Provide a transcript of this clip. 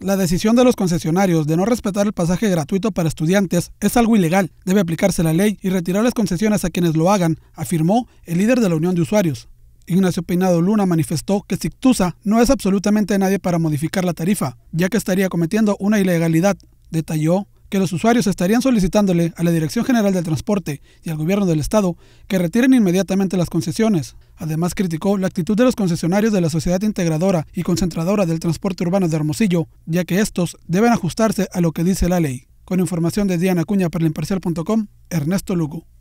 La decisión de los concesionarios de no respetar el pasaje gratuito para estudiantes es algo ilegal. Debe aplicarse la ley y retirar las concesiones a quienes lo hagan, afirmó el líder de la Unión de Usuarios. Ignacio Peinado Luna manifestó que Sictusa no es absolutamente nadie para modificar la tarifa, ya que estaría cometiendo una ilegalidad. Detalló que los usuarios estarían solicitándole a la Dirección General del Transporte y al Gobierno del Estado que retiren inmediatamente las concesiones. Además criticó la actitud de los concesionarios de la Sociedad Integradora y Concentradora del Transporte Urbano de Hermosillo, ya que estos deben ajustarse a lo que dice la ley. Con información de Diana Cuña para el imparcial.com, Ernesto Lugo.